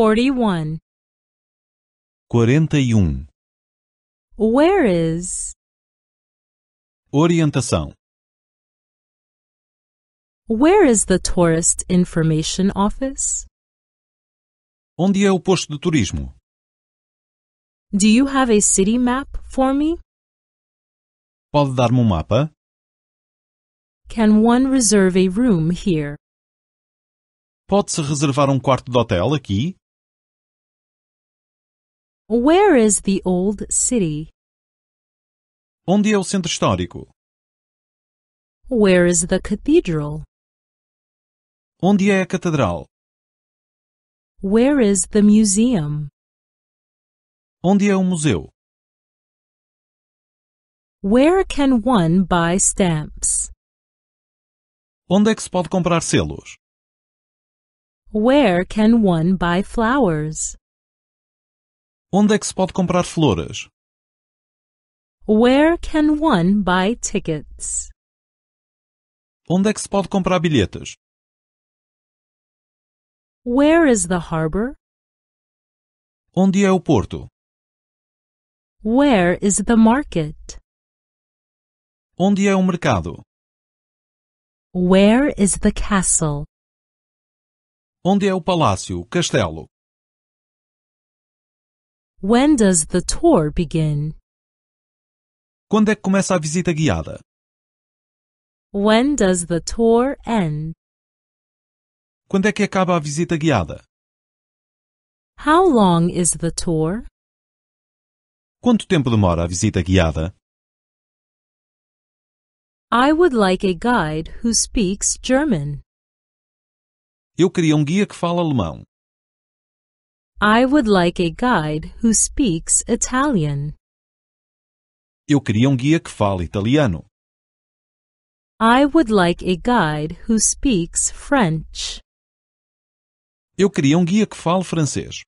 41 41 Where is Orientação Where is the tourist information office? Onde é o posto de turismo? Do you have a city map for me? Pode dar-me um mapa? Can one reserve a room here? Pode-se reservar um quarto de hotel aqui? Where is the old city? Onde é o centro histórico? Where is the cathedral? Onde é a catedral? Where is the museum? Onde é o museu? Where can one buy stamps? Onde é que se pode comprar selos? Where can one buy flowers? Onde é que se pode comprar flores? Where can one buy tickets? Onde é que se pode comprar bilhetes? Where is the harbor? Onde é o porto? Where is the market? Onde é o mercado? Where is the castle? Onde é o palácio, castelo? When does the tour begin? Quando é que começa a visita guiada? When does the tour end? Quando é que acaba a visita guiada? How long is the tour? Quanto tempo demora a visita guiada? I would like a guide who speaks German. Eu queria um guia que fala alemão. I would like a guide who speaks Italian. Eu queria um guia que fale italiano. I would like a guide who speaks French. Eu queria um guia que fale francês.